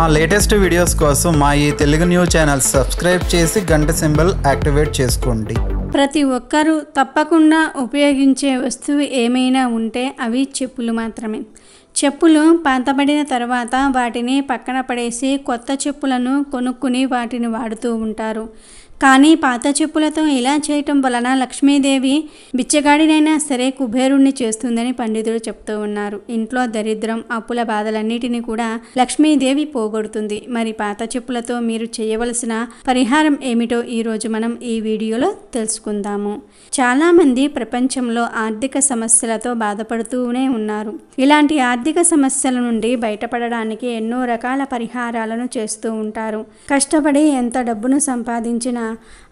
మా latest videos కోసం మా ఈ తెలుగు న్యూస్ ఛానల్ సబ్స్క్రైబ్ చేసి గంట సింబల్ యాక్టివేట్ చేసుకోండి ప్రతి ఒక్కరూ తప్పకుండా ఉపయోగించే వస్తువు ఏమైనా ఉంటే అవి చెప్పులు మాత్రమే చెప్పులు పాతబడిన తర్వాత వాటిని పక్కన పడేసి కొత్త చెప్పులను కొనుక్కుని వాటిని వాడుతూ ఉంటారు కానీ పాత చెప్పులతో ఇలా చేయటం వలన లక్ష్మీదేవి బిచ్చగాడినైనా సరే కుబేరుణ్ణి చేస్తుందని పండితులు చెప్తూ ఉన్నారు ఇంట్లో దరిద్రం అప్పుల బాధలన్నిటినీ కూడా లక్ష్మీదేవి పోగొడుతుంది మరి పాత చెప్పులతో మీరు చేయవలసిన పరిహారం ఏమిటో ఈరోజు మనం ఈ వీడియోలో తెలుసుకుందాము చాలామంది ప్రపంచంలో ఆర్థిక సమస్యలతో బాధపడుతూనే ఉన్నారు ఇలాంటి ఆర్థిక సమస్యల నుండి బయటపడడానికి ఎన్నో రకాల పరిహారాలను చేస్తూ ఉంటారు కష్టపడి ఎంత డబ్బును సంపాదించినా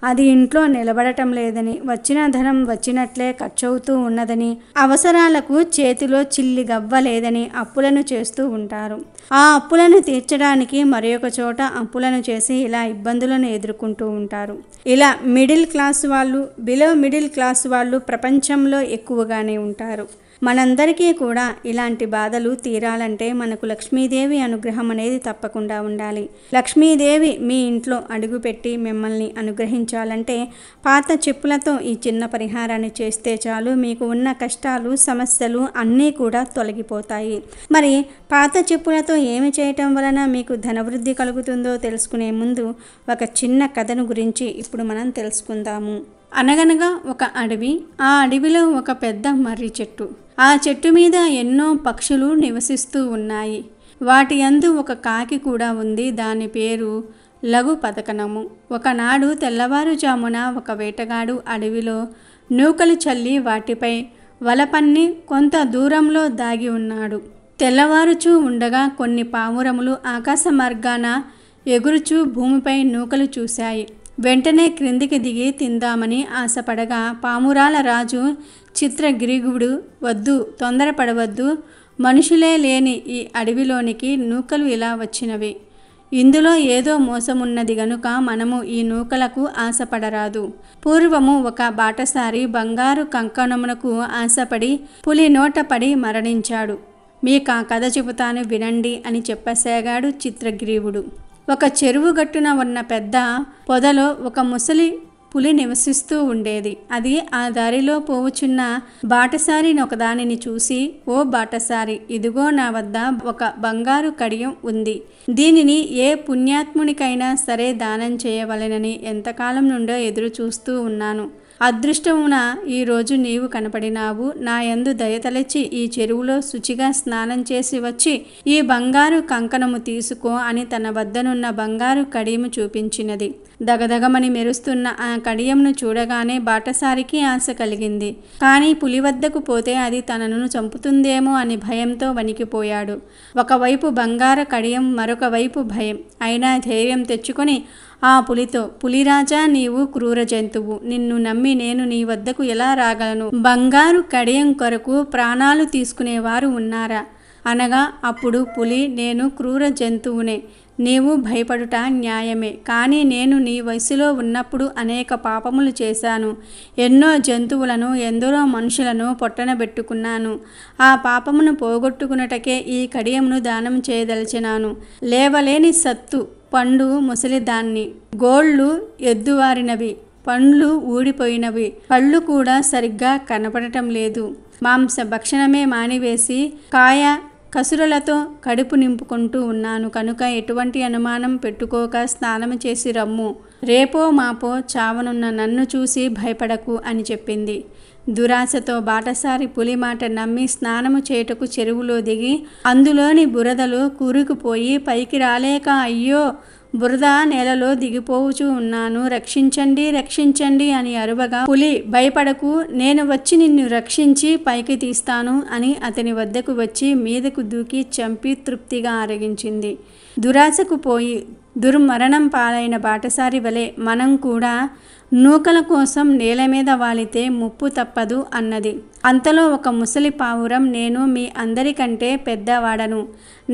అది ఇంట్లో నిలబడటం లేదని వచ్చిన ధనం వచ్చినట్లే ఖర్చవుతూ ఉన్నదని అవసరాలకు చేతిలో చిల్లి గవ్వ లేదని అప్పులను చేస్తూ ఉంటారు ఆ అప్పులను తీర్చడానికి మరొక చోట అప్పులను చేసి ఇలా ఇబ్బందులను ఎదుర్కొంటూ ఉంటారు ఇలా మిడిల్ క్లాస్ వాళ్ళు బిలో మిడిల్ క్లాస్ వాళ్ళు ప్రపంచంలో ఎక్కువగానే ఉంటారు మనందరికీ కూడా ఇలాంటి బాధలు తీరాలంటే మనకు లక్ష్మీదేవి అనుగ్రహం అనేది తప్పకుండా ఉండాలి లక్ష్మీదేవి మీ ఇంట్లో అడుగుపెట్టి మిమ్మల్ని అనుగ్రహించాలంటే పాత చెప్పులతో ఈ చిన్న పరిహారాన్ని చేస్తే చాలు మీకు ఉన్న కష్టాలు సమస్యలు అన్నీ కూడా తొలగిపోతాయి మరి పాత చెప్పులతో ఏమి చేయటం వలన మీకు ధనవృద్ధి కలుగుతుందో తెలుసుకునే ముందు ఒక చిన్న కథను గురించి ఇప్పుడు మనం తెలుసుకుందాము అనగనగా ఒక అడవి ఆ అడవిలో ఒక పెద్ద మర్రి చెట్టు ఆ చెట్టు మీద ఎన్నో పక్షులు నివసిస్తూ ఉన్నాయి వాటి అందు ఒక కాకి కూడా ఉంది దాని పేరు లఘు పథకనము ఒకనాడు తెల్లవారుజామున ఒక వేటగాడు అడవిలో నూకలు చల్లి వాటిపై వలపన్ని కొంత దూరంలో దాగి ఉన్నాడు తెల్లవారుచూ ఉండగా కొన్ని పావురములు ఆకాశ మార్గాన ఎగురుచూ భూమిపై నూకలు చూశాయి వెంటనే క్రిందికి దిగి తిందామని ఆశపడగా పామురాల రాజు చిత్రగిరిగుడు వద్దు తొందరపడవద్దు మనుషులే లేని ఈ అడవిలోనికి నూకలు ఇలా వచ్చినవి ఇందులో ఏదో మోసమున్నది గనుక మనము ఈ నూకలకు ఆశపడరాదు పూర్వము ఒక బాటసారి బంగారు కంకణమునకు ఆశపడి పులి నోట పడి మరణించాడు మీకు ఆ కథ చెబుతాను వినండి అని చెప్పసాగాడు చిత్రగ్రీవుడు ఒక చెరువు గట్టున ఉన్న పెద్ద పొదలో ఒక ముసలి పులి నివసిస్తూ ఉండేది అది ఆ దారిలో పోవుచున్న బాటసారి దానిని చూసి ఓ బాటసారి ఇదిగో నా వద్ద ఒక బంగారు కడియం ఉంది దీనిని ఏ పుణ్యాత్మునికైనా సరే దానం చేయవలెనని ఎంతకాలం నుండో ఎదురు చూస్తూ ఉన్నాను అదృష్టమున ఈరోజు నీవు కనపడినావు నా యందు దయతలచి ఈ చెరువులో శుచిగా స్నానం చేసి వచ్చి ఈ బంగారు కంకణము తీసుకో అని తన వద్దనున్న బంగారు కడియము చూపించినది దగదగమని మెరుస్తున్న ఆ కడియంను చూడగానే బాటసారికి ఆశ కలిగింది కానీ పులి వద్దకు పోతే అది తనను చంపుతుందేమో అని భయంతో వణికిపోయాడు ఒకవైపు బంగార కడియం మరొక వైపు భయం అయినా ధైర్యం తెచ్చుకొని ఆ పులితో పులిరాజా నీవు క్రూర జంతువు నిన్ను నమ్మి నేను నీ వద్దకు ఎలా రాగలను బంగారు కడియం కొరకు ప్రాణాలు తీసుకునేవారు ఉన్నారా అనగా అప్పుడు పులి నేను క్రూర జంతువునే నీవు భయపడుట న్యాయమే కానీ నేను నీ వయసులో ఉన్నప్పుడు అనేక పాపములు చేశాను ఎన్నో జంతువులను ఎందరో మనుషులను పొట్టనబెట్టుకున్నాను ఆ పాపమును పోగొట్టుకున్నటకే ఈ కడియమును దానం చేయదలిచినాను లేవలేని సత్తు పండు ముసలిదాన్ని గోళ్ళు ఎద్దువారినవి పండ్లు ఊడిపోయినవి పళ్ళు కూడా సరిగ్గా కనపడటం లేదు మాంస భక్షణమే మానివేసి కాయ కసురలతో కడుపు నింపుకుంటూ ఉన్నాను కనుక ఎటువంటి అనుమానం పెట్టుకోక స్నానం చేసి రమ్ము రేపో మాపో చావనున్న నన్ను చూసి భయపడకు అని చెప్పింది దురాశతో బాటసారి పులిమాట నమ్మి స్నానము చేటకు చెరువులో దిగి అందులోని బురదలు కూరుకుపోయి పైకి రాలేక అయ్యో బురద నేలలో దిగిపోవుచూ ఉన్నాను రక్షించండి రక్షించండి అని అరువగా పులి భయపడకు నేను వచ్చి నిన్ను రక్షించి పైకి తీస్తాను అని అతని వద్దకు వచ్చి మీదకు దూకి చంపి తృప్తిగా ఆరగించింది దురాశకు పోయి దుర్మరణం పాలైన బాటసారి వలె మనం కూడా నూకల కోసం నేల మీద వాలితే ముప్పు తప్పదు అన్నది అంతలో ఒక ముసలి పావురం నేను మీ అందరికంటే పెద్దవాడను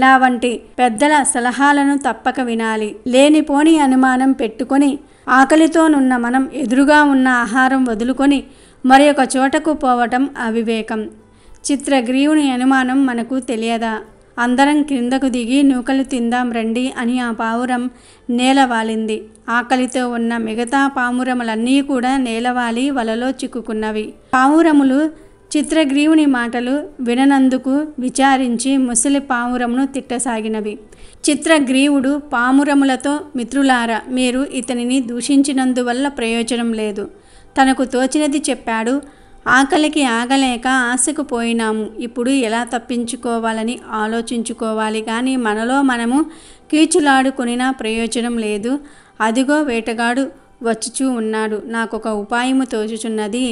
నా వంటి పెద్దల సలహాలను తప్పక వినాలి లేనిపోని అనుమానం పెట్టుకొని ఆకలితోనున్న మనం ఎదురుగా ఉన్న ఆహారం వదులుకొని మరొక చోటకు పోవటం అవివేకం చిత్రగ్రీవుని అనుమానం మనకు తెలియదా అందరం క్రిందకు దిగి నూకలు తిందాం రండి అని ఆ పావురం నేలవాలింది ఆకలితో ఉన్న మిగతా పావురములన్నీ కూడా నేలవాలి వలలో చిక్కుకున్నవి పావురములు చిత్రగ్రీవుని మాటలు విననందుకు విచారించి ముసలి పావురమును తిట్టసాగినవి చిత్రగ్రీవుడు పామురములతో మిత్రులారా మీరు ఇతనిని దూషించినందువల్ల ప్రయోజనం లేదు తనకు తోచినది చెప్పాడు ఆకలికి ఆగలేక ఆశకు పోయినాము ఇప్పుడు ఎలా తప్పించుకోవాలని ఆలోచించుకోవాలి కానీ మనలో మనము కీచులాడుకునినా ప్రయోజనం లేదు అదిగో వేటగాడు వచ్చుచూ ఉన్నాడు నాకొక ఉపాయము తోచుచున్నది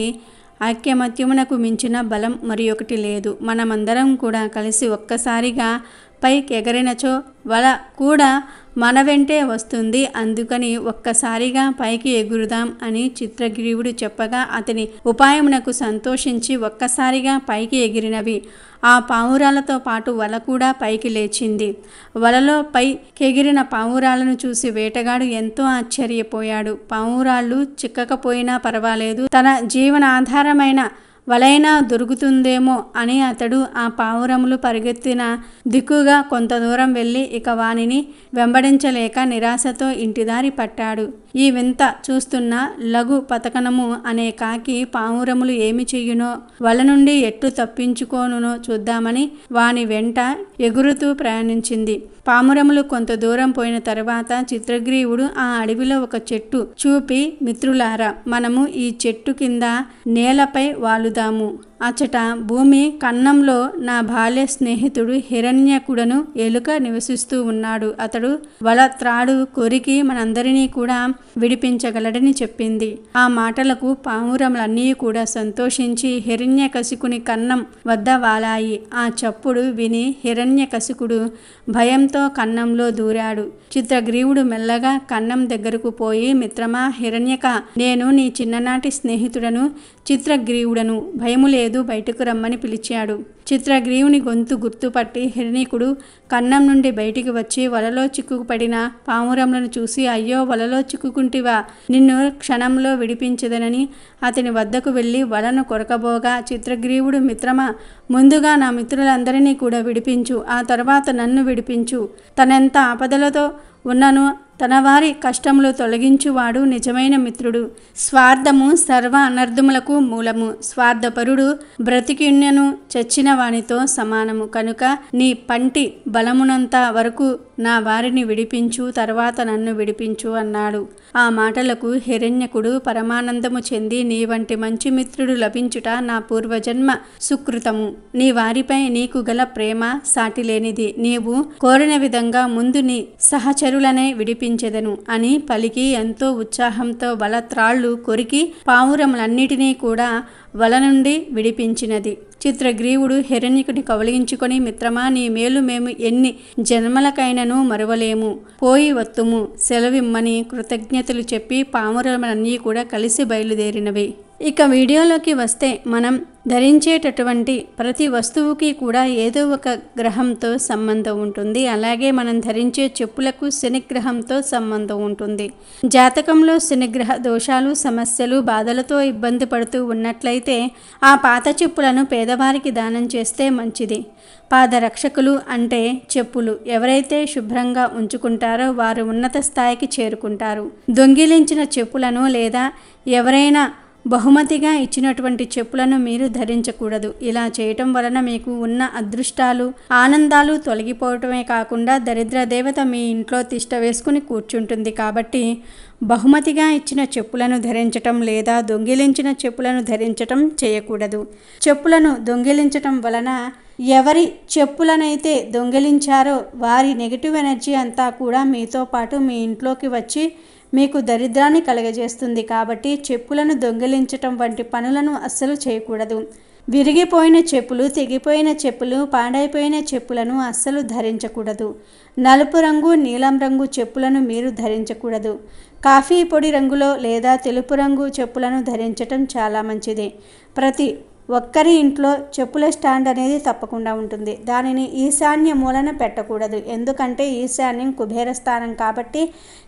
ఐక్యమత్యమునకు మించిన బలం మరి ఒకటి లేదు మనమందరం కూడా కలిసి ఒక్కసారిగా పైకి ఎగరినచో వల కూడా మన వెంటే వస్తుంది అందుకని ఒక్కసారిగా పైకి ఎగురుదాం అని చిత్రగ్రీవుడు చెప్పగా అతని ఉపాయమునకు సంతోషించి ఒక్కసారిగా పైకి ఎగిరినవి ఆ పావురాలతో పాటు వల కూడా పైకి లేచింది వలలో ఎగిరిన పావురాలను చూసి వేటగాడు ఎంతో ఆశ్చర్యపోయాడు పావురాళ్ళు చిక్కకపోయినా పర్వాలేదు తన జీవనాధారమైన వలైనా దొరుకుతుందేమో అని అతడు ఆ పావురములు పరిగెత్తిన దిక్కుగా కొంత దూరం వెళ్ళి ఇక వానిని వెంబడించలేక నిరాశతో ఇంటిదారి పట్టాడు ఈ వింత చూస్తున్న లఘు పతకనము అనే కాకి పావురములు ఏమి చెయ్యునో వల నుండి ఎట్టు తప్పించుకోనునో చూద్దామని వాని వెంట ఎగురుతూ ప్రయాణించింది పామురములు కొంత దూరం పోయిన తర్వాత చిత్రగ్రీవుడు ఆ అడవిలో ఒక చెట్టు చూపి మిత్రులారా మనము ఈ చెట్టు కింద నేలపై వాలుదాము అచ్చట భూమి కన్నంలో నా బాల్య స్నేహితుడు హిరణ్యకుడను ఎలుక నివసిస్తూ ఉన్నాడు అతడు వల త్రాడు కొరికి మనందరినీ కూడా విడిపించగలడని చెప్పింది ఆ మాటలకు పామురములన్నీ కూడా సంతోషించి హిరణ్యకశికుని కన్నం వద్ద వాలాయి ఆ చప్పుడు విని కసుకుడు భయంతో కన్నంలో దూరాడు చిత్రగ్రీవుడు మెల్లగా కన్నం దగ్గరకు పోయి మిత్రమా హిరణ్యక నేను నీ చిన్ననాటి స్నేహితుడను చిత్రగ్రీవుడను భయము లేదు బయటకు రమ్మని పిలిచాడు చిత్రగ్రీవుని గొంతు గుర్తుపట్టి హిరణికుడు కన్నం నుండి బయటికి వచ్చి వలలో చిక్కుకుపడిన పామురములను చూసి అయ్యో వలలో చిక్కుకుంటివా నిన్ను క్షణంలో విడిపించదనని అతని వద్దకు వెళ్ళి వలను కొరకబోగా చిత్రగ్రీవుడు మిత్రమా ముందుగా నా మిత్రులందరినీ కూడా విడిపించు ఆ తర్వాత నన్ను విడిపించు తనెంత ఆపదలతో ఉన్నను తన వారి కష్టములు తొలగించువాడు నిజమైన మిత్రుడు స్వార్థము సర్వ అనర్థములకు మూలము స్వార్థపరుడు బ్రతికిన్యను చచ్చిన వానితో సమానము కనుక నీ పంటి బలమునంత వరకు నా వారిని విడిపించు తర్వాత నన్ను విడిపించు అన్నాడు ఆ మాటలకు హిరణ్యకుడు పరమానందము చెంది నీ వంటి మంచి మిత్రుడు లభించుట నా పూర్వజన్మ సుకృతము నీ వారిపై నీకు గల ప్రేమ సాటిలేనిది నీవు కోరిన విధంగా ముందు నీ సహచరులనే విడిపించెదను అని పలికి ఎంతో ఉత్సాహంతో బలత్రాళ్ళు కొరికి పావురములన్నిటినీ కూడా వల నుండి విడిపించినది చిత్రగ్రీవుడు హిరణ్యకుని కవలించుకొని మిత్రమా నీ మేలు మేము ఎన్ని జన్మలకైనను మరవలేము పోయి వత్తుము సెలవిమ్మని కృతజ్ఞతలు చెప్పి పామురమలన్నీ కూడా కలిసి బయలుదేరినవి ఇక వీడియోలోకి వస్తే మనం ధరించేటటువంటి ప్రతి వస్తువుకి కూడా ఏదో ఒక గ్రహంతో సంబంధం ఉంటుంది అలాగే మనం ధరించే చెప్పులకు శనిగ్రహంతో సంబంధం ఉంటుంది జాతకంలో శనిగ్రహ దోషాలు సమస్యలు బాధలతో ఇబ్బంది పడుతూ ఉన్నట్లయితే ఆ పాత చెప్పులను పేదవారికి దానం చేస్తే మంచిది పాదరక్షకులు అంటే చెప్పులు ఎవరైతే శుభ్రంగా ఉంచుకుంటారో వారు ఉన్నత స్థాయికి చేరుకుంటారు దొంగిలించిన చెప్పులను లేదా ఎవరైనా బహుమతిగా ఇచ్చినటువంటి చెప్పులను మీరు ధరించకూడదు ఇలా చేయటం వలన మీకు ఉన్న అదృష్టాలు ఆనందాలు తొలగిపోవటమే కాకుండా దరిద్ర దేవత మీ ఇంట్లో తిష్ట వేసుకుని కూర్చుంటుంది కాబట్టి బహుమతిగా ఇచ్చిన చెప్పులను ధరించటం లేదా దొంగిలించిన చెప్పులను ధరించటం చేయకూడదు చెప్పులను దొంగిలించటం వలన ఎవరి చెప్పులనైతే దొంగిలించారో వారి నెగిటివ్ ఎనర్జీ అంతా కూడా మీతో పాటు మీ ఇంట్లోకి వచ్చి మీకు దరిద్రాన్ని కలగజేస్తుంది కాబట్టి చెప్పులను దొంగిలించటం వంటి పనులను అస్సలు చేయకూడదు విరిగిపోయిన చెప్పులు తెగిపోయిన చెప్పులు పాడైపోయిన చెప్పులను అస్సలు ధరించకూడదు నలుపు రంగు నీలం రంగు చెప్పులను మీరు ధరించకూడదు కాఫీ పొడి రంగులో లేదా తెలుపు రంగు చెప్పులను ధరించటం చాలా మంచిది ప్రతి ఒక్కరి ఇంట్లో చెప్పుల స్టాండ్ అనేది తప్పకుండా ఉంటుంది దానిని ఈశాన్య మూలన పెట్టకూడదు ఎందుకంటే ఈశాన్యం కుబేర స్థానం కాబట్టి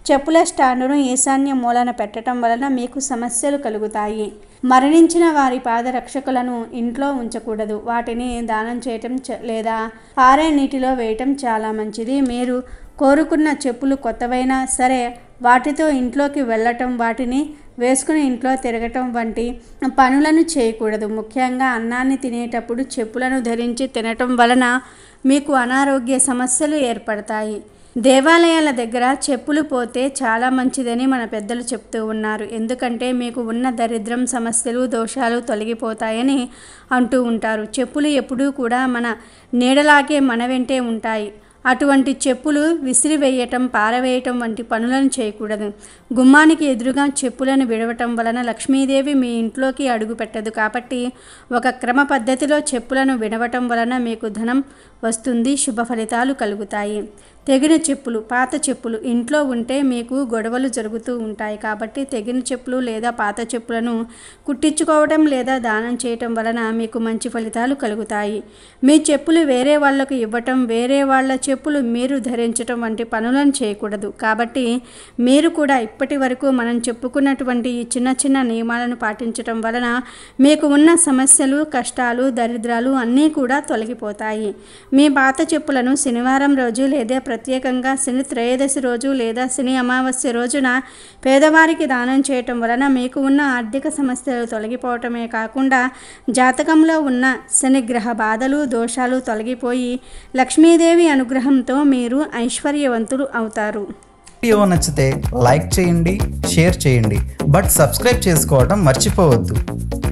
చెప్పుల స్టాండును ఈశాన్య మూలన పెట్టడం వలన మీకు సమస్యలు కలుగుతాయి మరణించిన వారి పాదరక్షకులను ఇంట్లో ఉంచకూడదు వాటిని దానం చేయటం లేదా పారే నీటిలో వేయటం చాలా మంచిది మీరు కోరుకున్న చెప్పులు కొత్తవైనా సరే వాటితో ఇంట్లోకి వెళ్ళటం వాటిని వేసుకుని ఇంట్లో తిరగటం వంటి పనులను చేయకూడదు ముఖ్యంగా అన్నాన్ని తినేటప్పుడు చెప్పులను ధరించి తినటం వలన మీకు అనారోగ్య సమస్యలు ఏర్పడతాయి దేవాలయాల దగ్గర చెప్పులు పోతే చాలా మంచిదని మన పెద్దలు చెప్తూ ఉన్నారు ఎందుకంటే మీకు ఉన్న దరిద్రం సమస్యలు దోషాలు తొలగిపోతాయని అంటూ ఉంటారు చెప్పులు ఎప్పుడూ కూడా మన నీడలాగే మన వెంటే ఉంటాయి అటువంటి చెప్పులు విసిరివేయటం పారవేయటం వంటి పనులను చేయకూడదు గుమ్మానికి ఎదురుగా చెప్పులను విడవటం వలన లక్ష్మీదేవి మీ ఇంట్లోకి అడుగు పెట్టదు కాబట్టి ఒక క్రమ పద్ధతిలో చెప్పులను విడవటం వలన మీకు ధనం వస్తుంది శుభ ఫలితాలు కలుగుతాయి తెగిన చెప్పులు పాత చెప్పులు ఇంట్లో ఉంటే మీకు గొడవలు జరుగుతూ ఉంటాయి కాబట్టి తెగిన చెప్పులు లేదా పాత చెప్పులను కుట్టించుకోవడం లేదా దానం చేయటం వలన మీకు మంచి ఫలితాలు కలుగుతాయి మీ చెప్పులు వేరే వాళ్లకు ఇవ్వటం వేరే వాళ్ళ చెప్పులు మీరు ధరించటం వంటి పనులను చేయకూడదు కాబట్టి మీరు కూడా ఇప్పటి వరకు మనం చెప్పుకున్నటువంటి ఈ చిన్న చిన్న నియమాలను పాటించటం వలన మీకు ఉన్న సమస్యలు కష్టాలు దరిద్రాలు అన్నీ కూడా తొలగిపోతాయి మీ పాత చెప్పులను శనివారం రోజు లేదా ప్రత్యేకంగా శని త్రయోదశి రోజు లేదా శని అమావాస్య రోజున పేదవారికి దానం చేయటం వలన మీకు ఉన్న ఆర్థిక సమస్యలు తొలగిపోవటమే కాకుండా జాతకంలో ఉన్న శని గ్రహ బాధలు దోషాలు తొలగిపోయి లక్ష్మీదేవి అనుగ్రహంతో మీరు ఐశ్వర్యవంతులు అవుతారు వీడియో నచ్చితే లైక్ చేయండి షేర్ చేయండి బట్ సబ్స్క్రైబ్ చేసుకోవడం మర్చిపోవద్దు